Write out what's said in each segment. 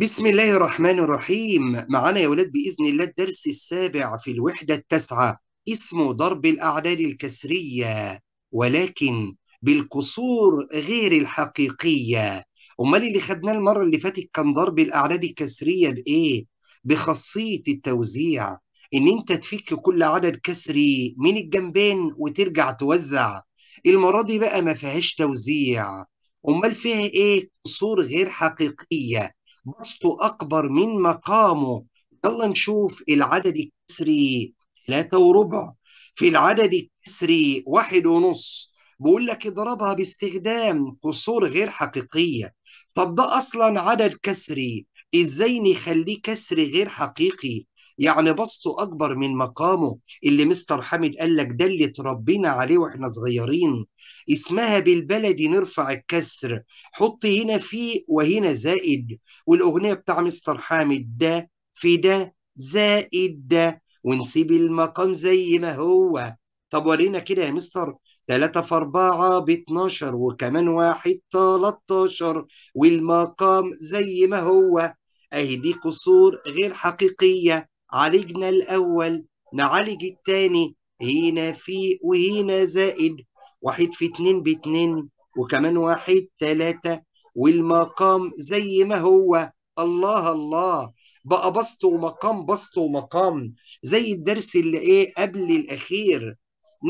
بسم الله الرحمن الرحيم معنا يا ولاد بإذن الله الدرس السابع في الوحدة التاسعة اسمه ضرب الأعداد الكسرية ولكن بالقصور غير الحقيقية أمال اللي خدناه المرة اللي فاتت كان ضرب الأعداد الكسرية بإيه؟ بخاصية التوزيع إن أنت تفك كل عدد كسري من الجنبين وترجع توزع المرة دي بقى ما فيهاش توزيع أمال فيها إيه؟ قصور غير حقيقية بسطه أكبر من مقامه يلا نشوف العدد الكسري ثلاثة وربع في العدد الكسري واحد ونص بقول لك اضربها باستخدام قصور غير حقيقية طب ده أصلا عدد كسري ازاي نخليه كسر غير حقيقي يعني بسطه اكبر من مقامه اللي مستر حامد قال لك ده اللي اتربينا عليه واحنا صغيرين اسمها بالبلدي نرفع الكسر حط هنا في وهنا زائد والاغنيه بتاع مستر حامد ده في ده زائد ده ونسيب المقام زي ما هو طب ورينا كده يا مستر 3 في 4 ب 12 وكمان واحد 13 والمقام زي ما هو اهي دي قصور غير حقيقيه عالجنا الأول نعالج التاني هنا في وهنا زائد واحد في اتنين باتنين وكمان واحد تلاتة والمقام زي ما هو الله الله بقى بسط ومقام بسط ومقام زي الدرس اللي ايه قبل الأخير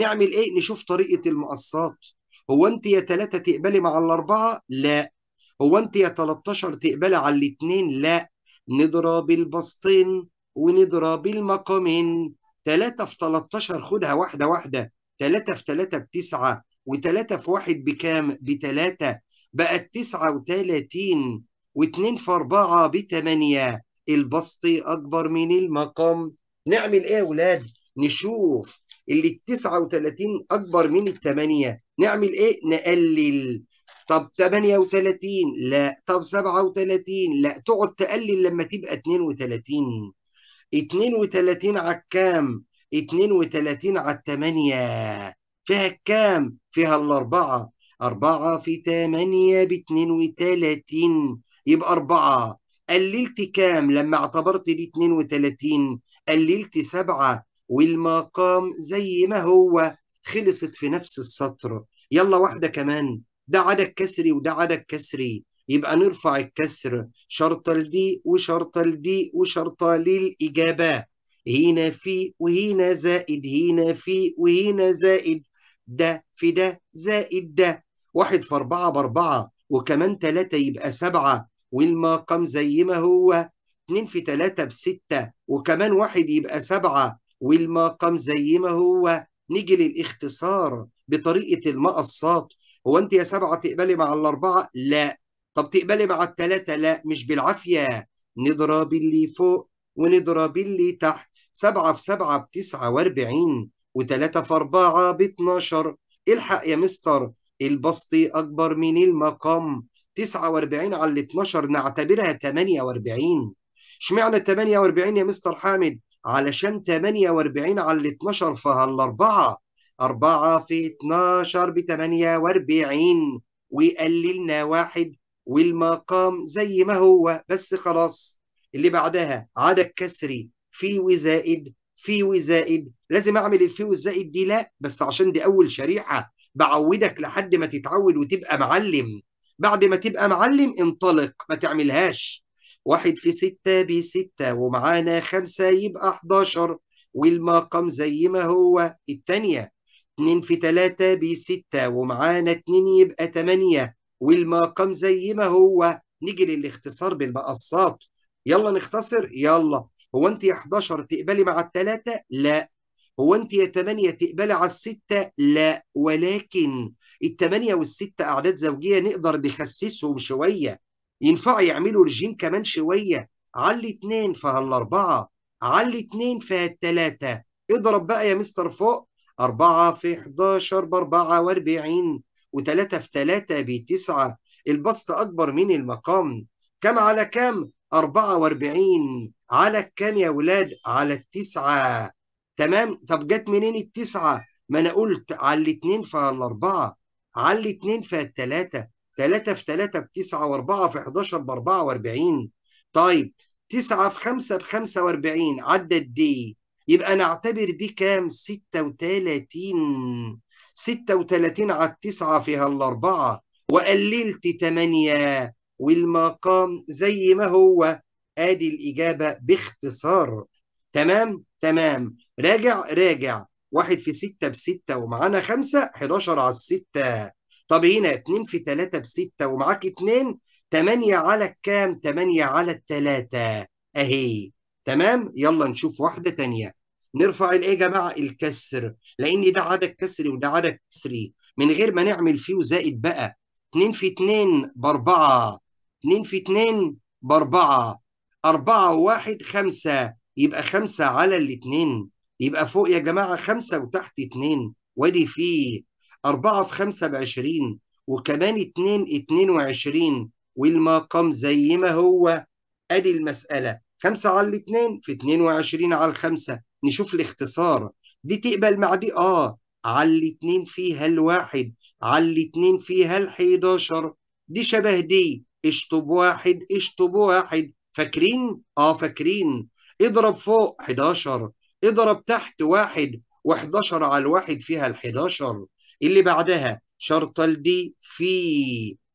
نعمل ايه نشوف طريقة المقصات هو انت يا تلاتة تقبلي مع الأربعة لا هو انت يا 13 تقبلي على الاتنين لا نضرب البسطين ونضرب المقامين 3 في 13 خدها واحدة واحدة 3 في 3 بتسعة و3 في 1 بكام؟ ب 3 بقت 39 و2 في 4 ب 8 البسط أكبر من المقام نعمل إيه يا أولاد؟ نشوف اللي ال 39 أكبر من ال 8 نعمل إيه؟ نقلل طب 38 لا طب 37 لا تقعد تقلل لما تبقى 32 32 على الكام 32 على الثمانية فيها الكام فيها الأربعة أربعة في ثمانية باتنين 32 يبقى أربعة قللت كام لما اعتبرت الاتنين 32 قللت سبعة والمقام زي ما هو خلصت في نفس السطر يلا واحدة كمان ده عدد كسري وده عدد كسري يبقى نرفع الكسر شرطه لدي وشرطه لدي وشرطه للإجابة هنا في وهنا زائد هنا في وهنا زائد ده في ده زائد ده واحد في أربعة بأربعة وكمان تلاتة يبقى سبعة والمقام زي ما هو اتنين في تلاتة بستة وكمان واحد يبقى سبعة والمقام زي ما هو نيجي للاختصار بطريقة المقصات هو انت يا سبعة تقبلي مع الأربعة؟ لا طب تقبلي مع التلاتة لا مش بالعافية نضرب اللي فوق ونضرب اللي تحت سبعة في سبعة بتسعة واربعين وتلاتة في أربعة باتناشر الحق يا مستر البسطي أكبر من المقام تسعة واربعين على الاتناشر نعتبرها تمانية واربعين شمعنا تمانية واربعين يا مستر حامد علشان تمانية واربعين على الاتناشر 12 فهالأربعة أربعة في اتناشر بتمانية واربعين وقللنا واحد والمقام زي ما هو بس خلاص اللي بعدها عدد كسري في وزائد في وزائد لازم اعمل الفي والزائد دي لا بس عشان دي اول شريحه بعودك لحد ما تتعود وتبقى معلم بعد ما تبقى معلم انطلق ما تعملهاش واحد في ستة بستة ومعانا خمسة يبقى 11 والمقام زي ما هو الثانية اتنين في تلاتة بستة ومعانا اتنين يبقى تمانية والمقام زي ما هو نيجي للاختصار بالمقصات يلا نختصر يلا هو انت يا 11 تقبلي مع الثلاثه لا هو انت يا 8 تقبلي على السته لا ولكن الثمانيه والسته اعداد زوجيه نقدر نخسسهم شويه ينفع يعملوا رجيم كمان شويه علي اتنين فهالاربعه علي اتنين فهالثلاثه اضرب بقى يا مستر فوق 4 في 11 ب 44 وثلاثة في ثلاثة بتسعة البسط أكبر من المقام كم على كم؟ 44 على الكام يا ولاد؟ على التسعة تمام؟ طب جت منين التسعة؟ ما أنا قلت على الاتنين فالأربعة على الاتنين فالتلاتة ثلاثة في ثلاثة بتسعة وأربعة في 11 بأربعة وأربعين طيب تسعة في خمسة بخمسة وأربعين عدد دي يبقى نعتبر دي كام؟ ستة وتلاتين 36 على التسعة فيها الأربعة وقللت 8 والمقام زي ما هو ادي الإجابة باختصار تمام تمام راجع راجع واحد في ستة بستة ومعانا خمسة 11 على الستة طب هنا اتنين في تلاتة بستة ومعاك اتنين تمانية على الكام تمانية على التلاتة اهي تمام يلا نشوف واحدة تانية نرفع الايه يا جماعه الكسر لان ده عدد كسري وده عدد كسري من غير ما نعمل فيه زائد بقى 2 في 2 ب 4 2 في 2 ب 4 و1 5 يبقى 5 على الاثنين يبقى فوق يا جماعه 5 وتحت 2 وادي فيه 4 في 5 ب 20 وكمان 2 22 والمقام زي ما هو ادي المساله 5 على 2 في 22 على 5 نشوف الاختصار دي تقبل مع دي اه على 2 فيها الواحد على 2 فيها ال11 دي شبه دي اشطب واحد اشطب واحد فاكرين؟ اه فاكرين اضرب فوق 11 اضرب تحت واحد و11 على الواحد فيها ال11 اللي بعدها شرطة لدي في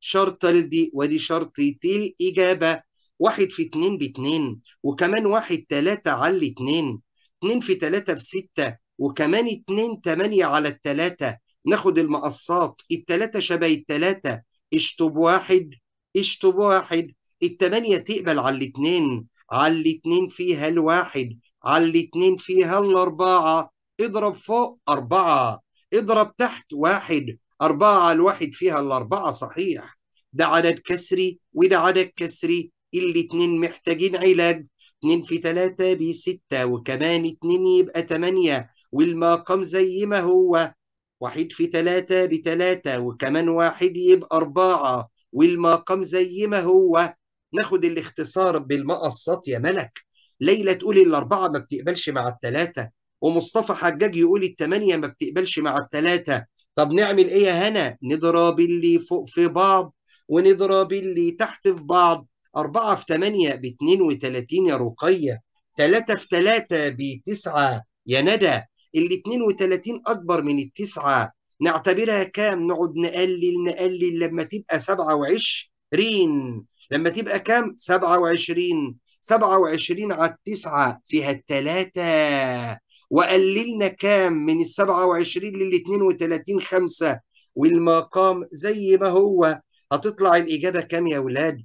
شرطة لدي ودي شرطة الإجابة واحد في اتنين باتنين وكمان واحد تلاتة على اتنين اتنين في تلاتة بستة وكمان اتنين تمانية على التلاتة ناخد المقصات التلاتة شبه التلاتة اشطب واحد اشطب واحد التمانية تقبل على الاتنين على الاتنين فيها الواحد على الاتنين فيها الأربعة اضرب فوق أربعة اضرب تحت واحد أربعة على الواحد فيها الأربعة صحيح ده عدد كسري وده عدد كسري اللي اتنين محتاجين علاج اتنين في تلاتة بستة وكمان اتنين يبقى تمانية والمقام زي ما هو واحد في تلاتة بتلاتة وكمان واحد يبقى أربعة والمقام زي ما هو ناخد الاختصار بالمقصات يا ملك ليلى تقول الأربعة ما بتقبلش مع التلاتة ومصطفى حجاج يقول التمانية ما بتقبلش مع التلاتة طب نعمل ايه يا هنا نضرب اللي فوق في بعض ونضرب اللي تحت في بعض 4 في 8 ب 32 يا رقية 3 في 3 ب 9 يا ندى ال 32 أكبر من التسعة نعتبرها كام نقعد نقلل نقلل لما تبقى 27 لما تبقى كام 27 27 على التسعة فيها التلاتة وقللنا كام من ال 27 لل 32 خمسة والمقام زي ما هو هتطلع الإجابة كام يا ولاد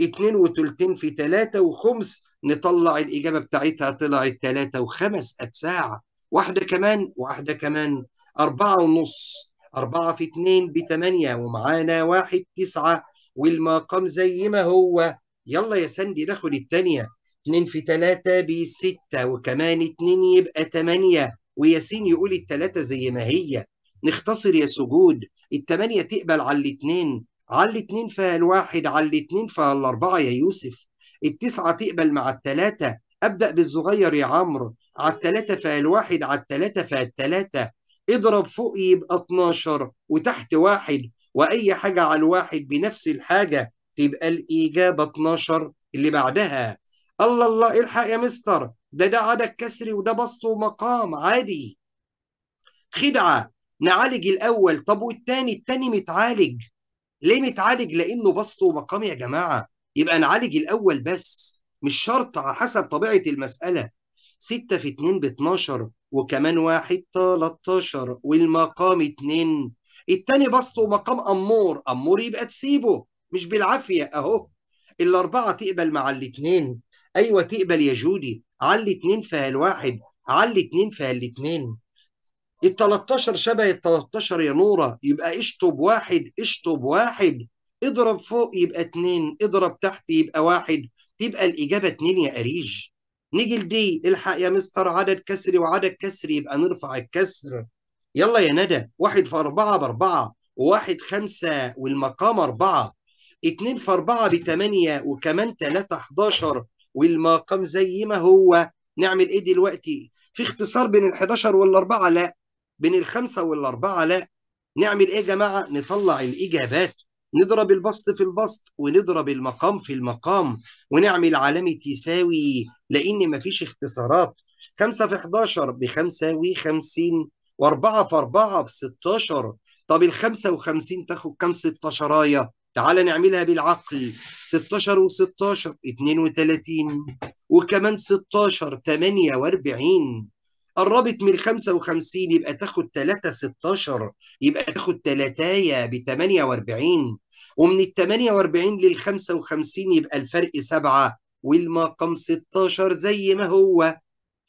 اتنين وتلتين في تلاتة وخمس نطلع الإجابة بتاعتها طلعت تلاتة وخمس أتساع واحدة كمان واحدة كمان أربعة ونص أربعة في اتنين بتمانية ومعانا واحد تسعة والمقام زي ما هو يلا يا سندي ناخد التانية اتنين في تلاتة بستة وكمان اتنين يبقى تمانية وياسين يقول التلاتة زي ما هي نختصر يا سجود التمانية تقبل على الاتنين علي فيها فالواحد علي فيها فالاربعة يا يوسف التسعة تقبل مع التلاتة أبدأ بالصغير يا عمرو على التلاتة فالواحد على التلاتة التلاتة اضرب فوق يبقى 12 وتحت واحد وأي حاجة على الواحد بنفس الحاجة تبقى الإجابة 12 اللي بعدها الله الله الحق يا مستر ده ده عدد كسري وده بسط ومقام عادي خدعة نعالج الأول طب والتاني التاني متعالج ليه متعالج لانه بسط ومقام يا جماعه يبقى نعالج الاول بس مش شرط على حسب طبيعه المساله 6 في 2 ب 12 وكمان واحد 13 والمقام 2 الثاني بسط ومقام امور امور يبقى تسيبه مش بالعافيه اهو الاربعه تقبل مع الاثنين ايوه تقبل يا جودي على الاثنين فيها الواحد على الاثنين فيها الاثنين ال 13 شبه ال 13 يا نوره يبقى اشطب واحد اشطب واحد اضرب فوق يبقى اتنين اضرب تحت يبقى واحد تبقى الإجابة اتنين يا أريج نيجي لدي الحق يا مستر عدد كسري وعدد كسري يبقى نرفع الكسر يلا يا ندى واحد في أربعة بأربعة وواحد خمسة والمقام أربعة اتنين في أربعة بتمانية وكمان تلاتة حداشر والمقام زي ما هو نعمل ايه دلوقتي في اختصار بين ال 11 والأربعة لا بين الخمسة والأربعة لا نعمل إيه يا جماعة نطلع الإجابات نضرب البسط في البسط ونضرب المقام في المقام ونعمل علامة يساوي لأن مفيش اختصارات 5 في 11 ب 55 و4 في 4 ب 16 طب ال 55 تاخد كام 16 آية؟ تعالى نعملها بالعقل 16 و16 32 وكمان 16 48 قربت من 55 يبقى تاخد 3 16 يبقى تاخد 3 ب 48 ومن ال 48 لل 55 يبقى الفرق 7 والمقام 16 زي ما هو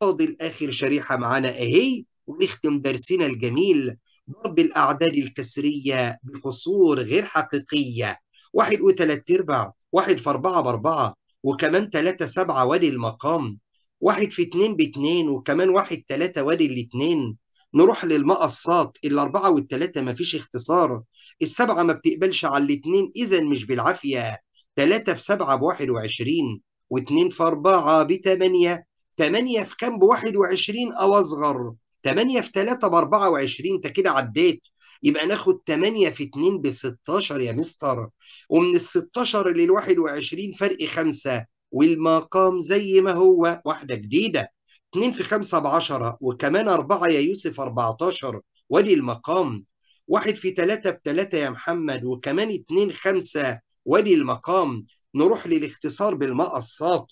فاضل آخر شريحة معانا أهي ونختم درسنا الجميل ضرب الأعداد الكسرية بقصور غير حقيقية 1 و 3 أرباع 1 في 4 ب 4 وكمان 3 7 وادي المقام واحد في اتنين باتنين وكمان واحد تلاتة وادي الاتنين نروح للمقصات الأربعة والتلاتة مفيش اختصار السبعة ما بتقبلش على الاتنين إذا مش بالعافية تلاتة في سبعة بواحد وعشرين واتنين في أربعة بتمانية تمانية في كام بواحد وعشرين أو أصغر تمانية في تلاتة بأربعة وعشرين أنت كده عديت يبقى ناخد 8 في 2 ب 16 يا مستر ومن ال 16 لل 21 فرق 5 والمقام زي ما هو واحدة جديدة 2 في 5 ب 10 وكمان 4 يا يوسف 14 وادي المقام 1 في 3 ب 3 يا محمد وكمان 2 5 وادي المقام نروح للاختصار بالمقصات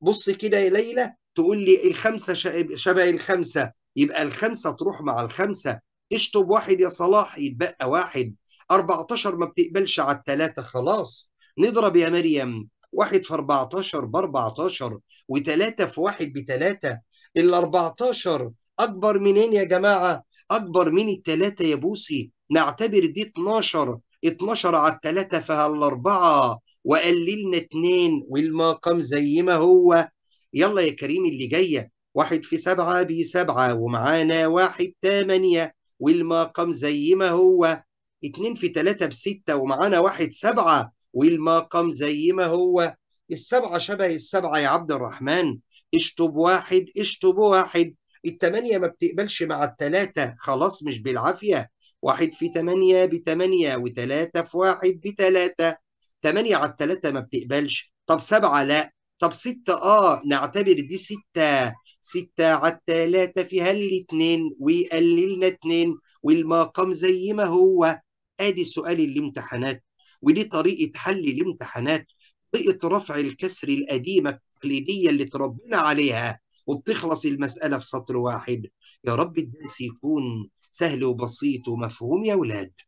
بص كده يا ليلى تقول لي الخمسة شبه الخمسة يبقى الخمسة تروح مع الخمسة اشطب واحد يا صلاح يتبقى واحد 14 ما بتقبلش على الثلاثة خلاص نضرب يا مريم واحد في 14 ب 14 و3 في واحد 3 ال 14 أكبر منين يا جماعة؟ أكبر من الثلاثة يا بوسي نعتبر دي 12 12 على الثلاثة فهالأربعة وقللنا اتنين والمقام زي ما هو يلا يا كريم اللي جاية واحد في سبعة 7 ومعانا واحد تمانية والمقام زي ما هو اتنين في تلاتة بستة ومعانا واحد سبعة والمقام زي ما هو السبعة شبه السبعة يا عبد الرحمن اشطب واحد اشطب واحد التمانية ما بتقبلش مع التلاتة خلاص مش بالعافية واحد في تمانية بتمانية وتلاتة في واحد بتلاتة تمانية على التلاتة ما بتقبلش طب سبعة لا طب ستة اه نعتبر دي ستة ستة على التلاتة فيها الاتنين ويقللنا اتنين والمقام زي ما هو ادي سؤال الامتحانات ودي طريقه حل الامتحانات طريقه رفع الكسر القديمه التقليديه اللي تربينا عليها وبتخلص المساله في سطر واحد يا رب الدرس يكون سهل وبسيط ومفهوم يا اولاد